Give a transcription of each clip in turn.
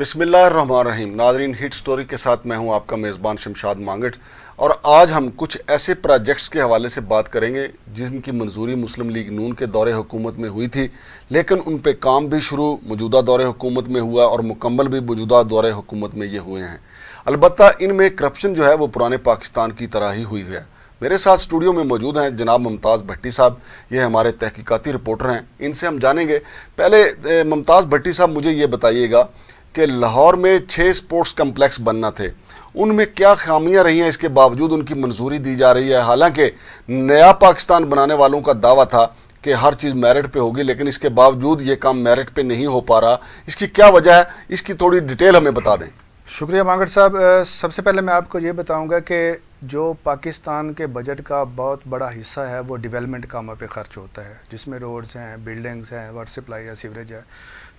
बिसमीम नाजरीन hit story के साथ मैं हूं आपका मेज़बान शमशाद मांगट और आज हम कुछ ऐसे प्रोजेक्ट्स के हवाले से बात करेंगे जिनकी मंजूरी मुस्लिम लीग नून के दौरे हुकूमत में हुई थी लेकिन उन पर काम भी शुरू मौजूदा दौरे हुकूमत में हुआ और मुकम्मल भी मौजूदा दौरे हुकूमत में ये हुए हैं अलबत् इनमें करप्शन जो है वो पुराने पाकिस्तान की तरह ही हुई है मेरे साथ स्टूडियो में मौजूद हैं जनाब ममताज़ भट्टी साहब ये हमारे तहकीकती रिपोर्टर हैं इनसे हम जानेंगे पहले मुमताज़ भट्टी साहब मुझे ये बताइएगा कि लाहौर में छः स्पोर्ट्स कम्प्लेक्स बनना थे उनमें क्या खामियां रही हैं इसके बावजूद उनकी मंजूरी दी जा रही है हालांकि नया पाकिस्तान बनाने वालों का दावा था कि हर चीज़ मेरिट पे होगी लेकिन इसके बावजूद ये काम मेरिट पे नहीं हो पा रहा इसकी क्या वजह है इसकी थोड़ी डिटेल हमें बता दें शुक्रिया मांगड़ साहब सबसे पहले मैं आपको ये बताऊँगा कि जो पाकिस्तान के बजट का बहुत बड़ा हिस्सा है वो डिवेलपमेंट कामों पर खर्च होता है जिसमें रोड्स हैं बिल्डिंग्स हैं वाटर सप्लाई है सीवरेज है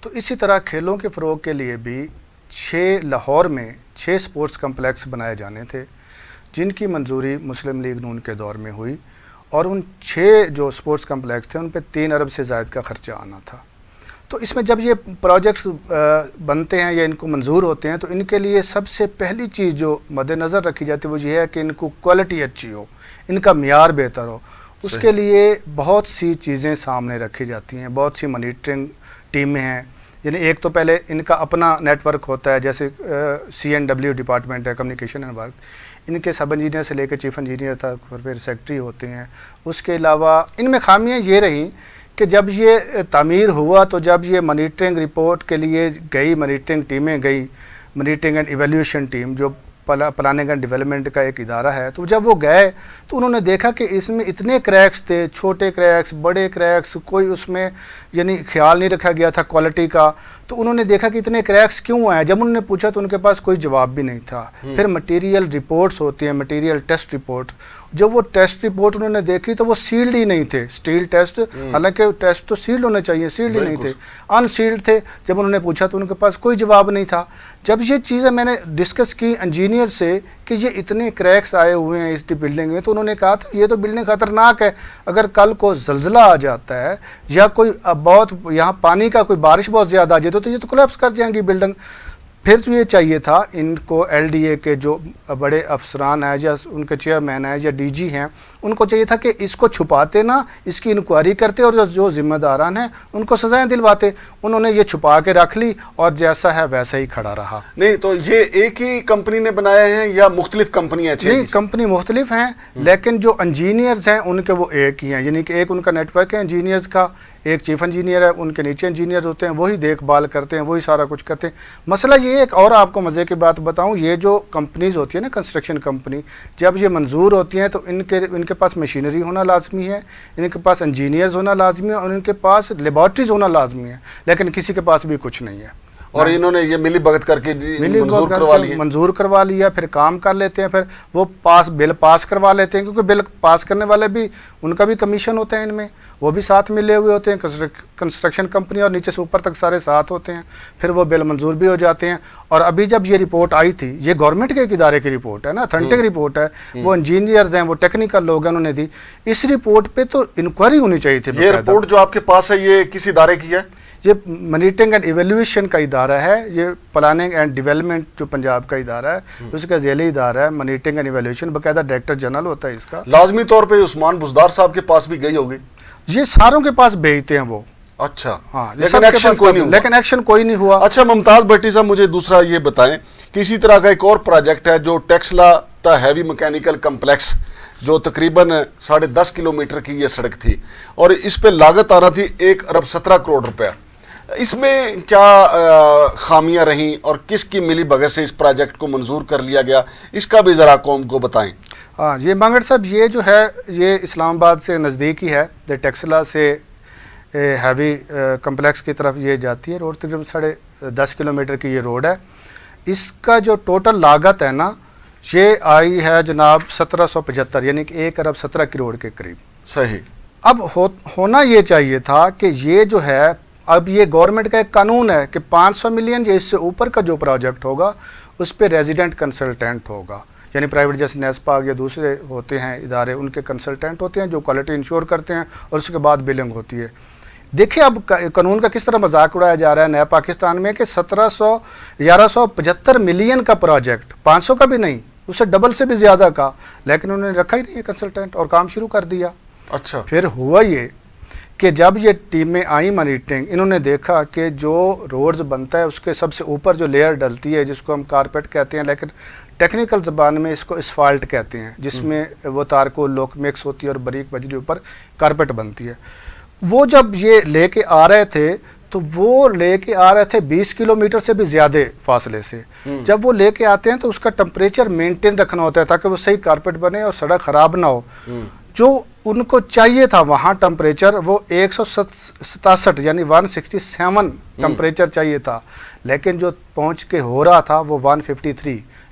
तो इसी तरह खेलों के फ़रोग के लिए भी छः लाहौर में छः स्पोर्ट्स कम्प्लेक्स बनाए जाने थे जिनकी मंजूरी मुस्लिम लीग नून के दौर में हुई और उन छः जो स्पोर्ट्स कम्प्लेक्स थे उन पर तीन अरब से ज़ायद का ख़र्चा आना था तो इसमें जब ये प्रोजेक्ट्स बनते हैं या इनको मंजूर होते हैं तो इनके लिए सबसे पहली चीज़ जो मद्दनज़र रखी जाती है वो ये है कि इनको क्वालिटी अच्छी हो इनका मैार बेहतर हो उसके लिए बहुत सी चीज़ें सामने रखी जाती हैं बहुत सी मनीटरिंग टीम में हैं यानी एक तो पहले इनका अपना नेटवर्क होता है जैसे सी एन डब्ल्यू डिपार्टमेंट है कम्युनिकेशन एंड वर्क इनके सब इंजीनियर से लेकर चीफ इंजीनियर तक फिर सेक्रेटरी होते हैं उसके अलावा इनमें खामियाँ ये रहीं कि जब ये तमीर हुआ तो जब ये मोनीटरिंग रिपोर्ट के लिए गई मोनीटरिंग टीमें गई मोनीटरिंग एंड एवेल्यूशन टीम जो पला पलानेगन डेवलपमेंट का एक इदारा है तो जब वो गए तो उन्होंने देखा कि इसमें इतने क्रैक्स थे छोटे क्रैक्स बड़े क्रैक्स कोई उसमें यानी ख्याल नहीं रखा गया था क्वालिटी का तो उन्होंने देखा कि इतने क्रैक्स क्यों आए जब उन्होंने पूछा तो उनके पास कोई जवाब भी नहीं था हम्म। फिर मटेरियल रिपोर्ट्स होती हैं मटेरियल टेस्ट रिपोर्ट जब वो टेस्ट रिपोर्ट उन्होंने देखी तो वो सील्ड ही नहीं थे स्टील हम्म। टेस्ट हालांकि टेस्ट तो सील्ड होने चाहिए सील्ड ही नहीं थे अनसील्ड थे जब उन्होंने पूछा तो उनके पास कोई जवाब नहीं था जब ये चीज़ें मैंने डिस्कस की इंजीनियर इंजीनियर से कि ये इतने क्रैक्स आए हुए हैं इस बिल्डिंग में तो उन्होंने कहा था ये तो बिल्डिंग ख़तरनाक है अगर कल को जलजिला आ जाता है या कोई बहुत यहाँ पानी का कोई बारिश बहुत ज़्यादा आ जाती तो, है तो ये तो कोलेप्स कर जाएंगी बिल्डिंग फिर तो ये चाहिए था इनको एलडीए के जो बड़े अफसरान हैं या उनके चेयरमैन हैं या डीजी हैं उनको चाहिए था कि इसको छुपाते ना इसकी इंक्वायरी करते और जो जिम्मेदारान हैं उनको सज़ाएं दिलवाते उन्होंने ये छुपा के रख ली और जैसा है वैसा ही खड़ा रहा नहीं तो ये एक ही कंपनी ने बनाए हैं या मुख्तलिफ कंपनियाँ नहीं कंपनी मुख्तलिफ हैं हम्म। लेकिन जो इंजीनियर्स हैं उनके वो एक ही हैं यानी कि एक उनका नेटवर्क है इंजीनियर्स का एक चीफ इंजीनियर है उनके नीचे इंजीनियर होते हैं वही देखभाल करते हैं वही सारा कुछ करते हैं मसला ये एक और आपको मज़े की बात बताऊँ ये जो कंपनीज़ होती है ना कंस्ट्रक्शन कंपनी जब ये मंजूर होती हैं तो इनके इनके पास मशीनरी होना लाजमी है इनके पास इंजीनियर्स होना लाजमी है और इनके पास लेबॉर्ट्रीज़ होना लाजमी है लेकिन किसी के पास भी कुछ नहीं है और इन्होंने ये मिली भगत करके मंजूर करवा लिया मंजूर करवा लिया फिर काम कर लेते हैं फिर वो पास बिल पास करवा लेते हैं क्योंकि बिल पास करने वाले भी उनका भी कमीशन होता है इनमें वो भी साथ मिले हुए होते हैं कंस्ट्रक्शन कंपनी और नीचे से ऊपर तक सारे साथ होते हैं फिर वो बिल मंजूर भी हो जाते हैं और अभी जब ये रिपोर्ट आई थी ये गवर्नमेंट के एक इदारे की रिपोर्ट है ना अथेंटिक रिपोर्ट हम्म। है हम्म। वो इंजीनियर्स हैं वो टेक्निकल लोग हैं उन्होंने दी इस रिपोर्ट पर तो इंक्वायरी होनी चाहिए थी ये रिपोर्ट जो आपके पास है ये किस इदारे की है ये मनीटरिंग एंड एवेल्यूशन का इदारा है ये प्लानिंग एंड डेवलपमेंट जो पंजाब का इदारा है हम्म। उसका जेले इदारा है मनीटिंग एंड एवेल्यूशन बाकायदा डायरेक्टर जनरल होता है इसका लाजमी तौर पर उस्मान बुजदार साहब के पास भी गई होगी ये सारों के पास भेजते हैं वो अच्छा हाँ लेकिन एक्शन कोई नहीं लेकिन एक्शन कोई नहीं हुआ अच्छा मुमताज़ भट्टी साहब मुझे दूसरा ये बताएं किसी तरह का एक और प्रोजेक्ट है जो Taxila the heavy mechanical complex जो तकरीबन साढ़े दस किलोमीटर की ये सड़क थी और इस पे लागत आ रहा थी एक अरब सत्रह करोड़ रुपया इसमें क्या खामियां रहीं और किसकी मिली भगत से इस प्रोजेक्ट को मंजूर कर लिया गया इसका भी ज़रा कौम को बताएं हाँ जी मांगड़ साहब ये जो है ये इस्लामाबाद से नज़दीक ही है टेक्सला से हैवी कम्प्लेक्स की तरफ ये जाती है रोड तकरीबन साढ़े दस किलोमीटर की ये रोड है इसका जो टोटल लागत है ना ये आई है जनाब सत्रह सौ पचहत्तर यानी कि एक अरब सत्रह करोड़ के करीब सही अब हो, होना ये चाहिए था कि ये जो है अब ये गवर्नमेंट का एक कानून है कि 500 मिलियन या इससे ऊपर का जो प्रोजेक्ट होगा उस पर रेजिडेंट कंसल्टेंट होगा यानी प्राइवेट जैसे नेस्पाग या दूसरे होते हैं इदारे उनके कंसल्टेंट होते हैं जो क्वालिटी इंश्योर करते हैं और उसके बाद बिलिंग होती है देखिए अब कानून का किस तरह मजाक उड़ाया जा रहा है नया पाकिस्तान में कि सत्रह सौ ग्यारह सौ पचहत्तर मिलियन का प्रोजेक्ट पाँच सौ का भी नहीं उससे डबल से भी ज़्यादा का लेकिन उन्होंने रखा ही नहीं है कंसल्टेंट और काम शुरू कर दिया अच्छा फिर हुआ ये कि जब ये टीमें आई मॉनिटरिंग इन्होंने देखा कि जो रोड्स बनता है उसके सबसे ऊपर जो लेयर डलती है जिसको हम कारपेट कहते हैं लेकिन टेक्निकल ज़बान में इसको इस्फाल्ट कहते हैं जिसमें हम्म। वो तार को लोक मिक्स होती है और बरीक बजरी ऊपर कारपेट बनती है वो जब ये लेके आ रहे थे तो वो लेके आ रहे थे 20 किलोमीटर से भी ज़्यादा फासले से हम्म। जब वो लेके आते हैं तो उसका टेम्परेचर मेंटेन रखना होता है ताकि वो सही कारपेट बने और सड़क ख़राब ना हो हम्म। जो उनको चाहिए था वहाँ टेम्परेचर वो एक सौ यानी 167 टेम्परेचर हम्म। चाहिए था लेकिन जो पहुँच के हो रहा था वो 153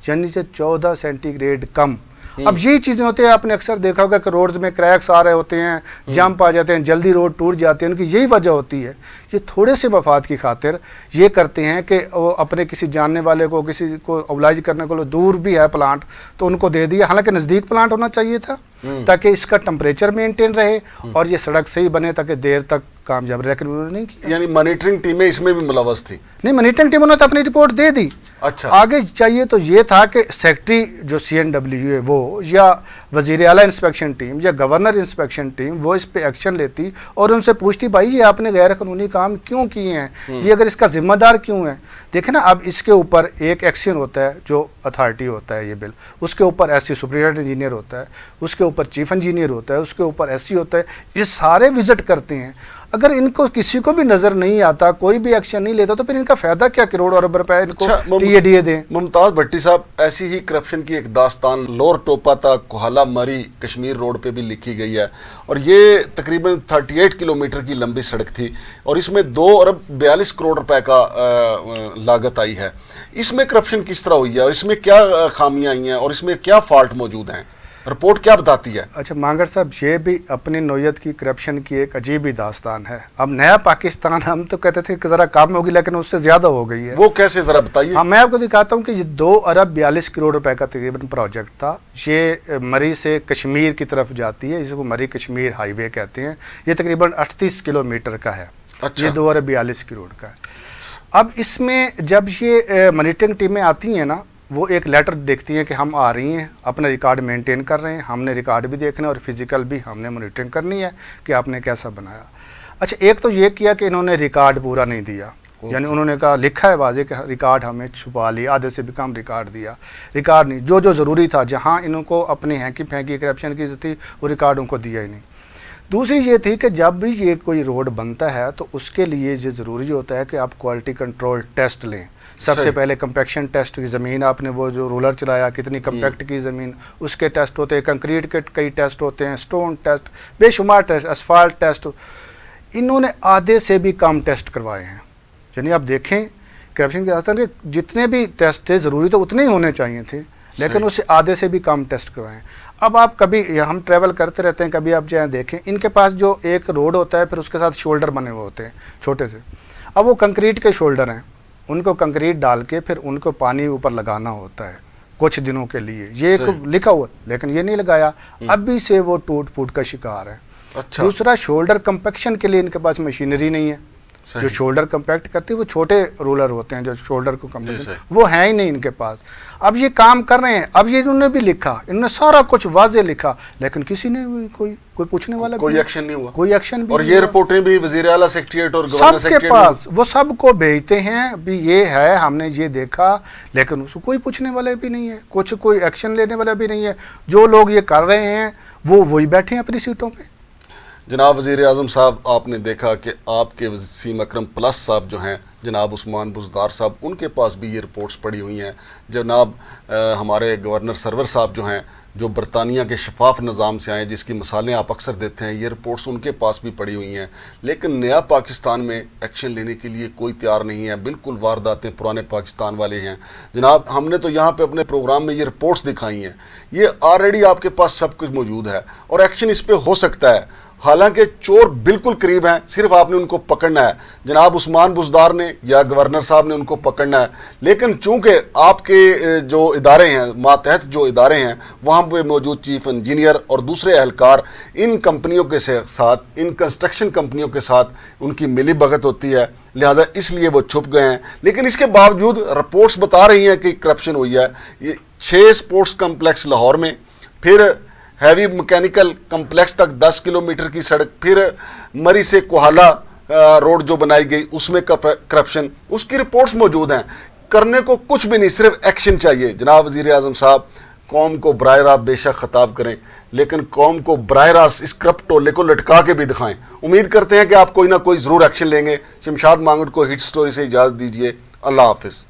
यानी जो 14 सेंटीग्रेड कम हम्म। अब ये चीज़ें होती है आपने अक्सर देखा होगा कि रोड्स में क्रैक्स आ रहे होते हैं हम्म। जंप आ जाते हैं जल्दी रोड टूट जाते हैं उनकी यही वजह होती है ये थोड़े से मफाद की खातिर ये करते हैं कि वो अपने किसी जानने वाले को किसी को अवलाइज करने को दूर भी है प्लांट तो उनको दे दिया हालांकि नज़दीक प्लांट होना चाहिए था हम्म। ताकि इसका टेम्परेचर मेंटेन रहे और ये सड़क सही बने ताकि देर तक कामयाब रहे नहीं किया यानी मॉनिटरिंग टीमें इसमें भी मुलवस थी नहीं मॉनिटरिंग टीम उन्होंने तो अपनी रिपोर्ट दे दी अच्छा आगे चाहिए तो ये था कि सेक्रेटरी जो सी एन डब्ल्यू है वो या वजीर अला इंस्पेक्शन टीम या गवर्नर इंस्पेक्शन टीम वो इस पर एक्शन लेती और उनसे पूछती भाई ये आपने गैर कानूनी काम क्यों किए हैं हम्म। ये अगर इसका जिम्मेदार क्यों है देखें ना अब इसके ऊपर एक एक्शन होता है जो अथॉरिटी होता है ये बिल उसके ऊपर एस सी सुप्रीडेंट इंजीनियर होता है उसके ऊपर चीफ इंजीनियर होता है उसके ऊपर एस होता है ये सारे विजिट करते हैं अगर इनको किसी को भी नजर नहीं आता कोई भी एक्शन नहीं लेता तो फिर इनका फायदा क्या करोड़ अरब रुपए इनको अच्छा, डीए दें मुमताज भट्टी साहब ऐसी ही करप्शन की एक दास्तान लोअर टोपा तक कोहला मरी कश्मीर रोड पे भी लिखी गई है और ये तकरीबन 38 किलोमीटर की लंबी सड़क थी और इसमें दो अरब बयालीस करोड़ रुपए का लागत आई है इसमें करप्शन किस तरह हुई है और इसमें क्या खामियां आई हैं और इसमें क्या फॉल्ट मौजूद हैं रिपोर्ट क्या बताती है अच्छा मांगर साहब ये भी अपनी नोयत की करप्शन की एक अजीब ही दास्तान है अब नया पाकिस्तान हम तो कहते थे कि ज़रा काम होगी लेकिन उससे ज़्यादा हो गई है वो कैसे ज़रा बताइए हाँ मैं आपको दिखाता हूँ कि ये दो अरब बयालीस करोड़ रुपए का तकरीबन प्रोजेक्ट था ये मरी से कश्मीर की तरफ जाती है जिसको मरी कश्मीर हाईवे कहते हैं ये तकरीबन अठतीस किलोमीटर का है अच्छा। ये दो अरब बयालीस करोड़ का है अब इसमें जब ये मॉनिटरिंग टीमें आती हैं ना वो एक लेटर देखती हैं कि हम आ रही हैं अपना रिकॉर्ड मेंटेन कर रहे हैं हमने रिकॉर्ड भी देखना है और फिज़िकल भी हमने मॉनिटरिंग करनी है कि आपने कैसा बनाया अच्छा एक तो ये किया कि इन्होंने रिकॉर्ड पूरा नहीं दिया यानी उन्होंने कहा लिखा है वाजे कि रिकॉर्ड हमें छुपा लिया आधे से भी कम रिकॉर्ड दिया रिकॉर्ड नहीं जो जो ज़रूरी था जहाँ इनको अपने हैंकी फेंकी करप्शन की थी वो रिकॉर्ड उनको दिया ही नहीं दूसरी ये थी कि जब भी ये कोई रोड बनता है तो उसके लिए ये ज़रूरी होता है कि आप क्वालिटी कंट्रोल टेस्ट लें सबसे पहले कंपेक्शन टेस्ट की ज़मीन आपने वो जो रोलर चलाया कितनी कम्पैक्ट हम्म। की ज़मीन उसके टेस्ट होते हैं कंक्रीट के कई टेस्ट होते हैं स्टोन टेस्ट बेशुमार टेस्ट असफाल्ट टेस्ट इन्होंने आधे से भी कम टेस्ट करवाए हैं यानी आप देखें करप्शन के रास्ते जितने भी टेस्ट थे ज़रूरी तो उतने ही होने चाहिए थे लेकिन उसे आधे से भी कम टेस्ट करवाएं अब आप कभी हम ट्रैवल करते रहते हैं कभी आप जो है देखें इनके पास जो एक रोड होता है फिर उसके साथ शोल्डर बने हुए होते हैं छोटे से अब वो कंक्रीट के शोल्डर हैं उनको कंक्रीट डाल के फिर उनको पानी ऊपर लगाना होता है कुछ दिनों के लिए ये एक लिखा हुआ लेकिन ये नहीं लगाया हम्म। अभी से वो टूट फूट का शिकार है अच्छा दूसरा शोल्डर कंपेक्शन के लिए इनके पास मशीनरी नहीं है जो शोल्डर कंपैक्ट करती है वो छोटे रोलर होते हैं जो शोल्डर को कंपैक्ट वो है ही नहीं इनके पास अब ये काम कर रहे हैं अब ये इन्होंने भी लिखा इन्होंने सारा कुछ वाजे लिखा लेकिन किसी ने भी कोई कोई पूछने वाला कोई एक्शन नहीं हुआ कोई एक्शन भी और ये रिपोर्टें भी वजीर अला सेक्रेटरीट और सबके पास वो सबको भेजते हैं भी ये है हमने ये देखा लेकिन उसको कोई पूछने वाला भी नहीं है कुछ कोई एक्शन लेने वाला भी नहीं है जो लोग ये कर रहे हैं वो वही बैठे हैं अपनी सीटों पर जनाब वज़ी अजम साहब आपने देखा कि आपके वसीम अक्रम प्लस साहब जो हैं जनाब उस्मान बुजदार साहब उनके पास भी ये रिपोर्ट्स पड़ी हुई हैं जनाब आ, हमारे गवर्नर सरवर साहब जो हैं जो बरतानिया के शफाफ निज़ाम से आए जिसकी मिसालें आप अक्सर देते हैं ये रिपोर्ट्स उनके पास भी पड़ी हुई हैं लेकिन नया पाकिस्तान में एक्शन लेने के लिए कोई तैयार नहीं है बिल्कुल वारदातें पुराने पाकिस्तान वाले हैं जनाब हमने तो यहाँ पर अपने प्रोग्राम में ये रिपोर्ट्स दिखाई हैं ये ऑलरेडी आपके पास सब कुछ मौजूद है और एक्शन इस पर हो सकता है हालांकि चोर बिल्कुल करीब हैं सिर्फ आपने उनको पकड़ना है जनाब उस्मान बुजदार ने या गवर्नर साहब ने उनको पकड़ना है लेकिन चूंकि आपके जो इदारे हैं मातहत जो इदारे हैं वहाँ पे मौजूद चीफ इंजीनियर और दूसरे अहलकार इन कंपनियों के साथ इन कंस्ट्रक्शन कंपनियों के साथ उनकी मिली भगत होती है लिहाजा इसलिए वो छुप गए हैं लेकिन इसके बावजूद रिपोर्ट्स बता रही हैं कि करप्शन हुई है ये छः स्पोर्ट्स कम्प्लेक्स लाहौर में फिर हैवी मैकेनिकल कम्प्लेक्स तक 10 किलोमीटर की सड़क फिर मरी से कोहला रोड जो बनाई गई उसमें करप्शन उसकी रिपोर्ट्स मौजूद हैं करने को कुछ भी नहीं सिर्फ एक्शन चाहिए जनाब वजीर अजम साहब कौम को बर रास्त बेशक ख़ताब करें लेकिन कौम को बर रास्त इस करप्ट टोले को लटका के भी दिखाएं उम्मीद करते हैं कि आप कोई ना कोई ज़रूर एक्शन लेंगे शमशाद मांगड़ को हिट स्टोरी से इजाज़त दीजिए अल्लाह हाफिज़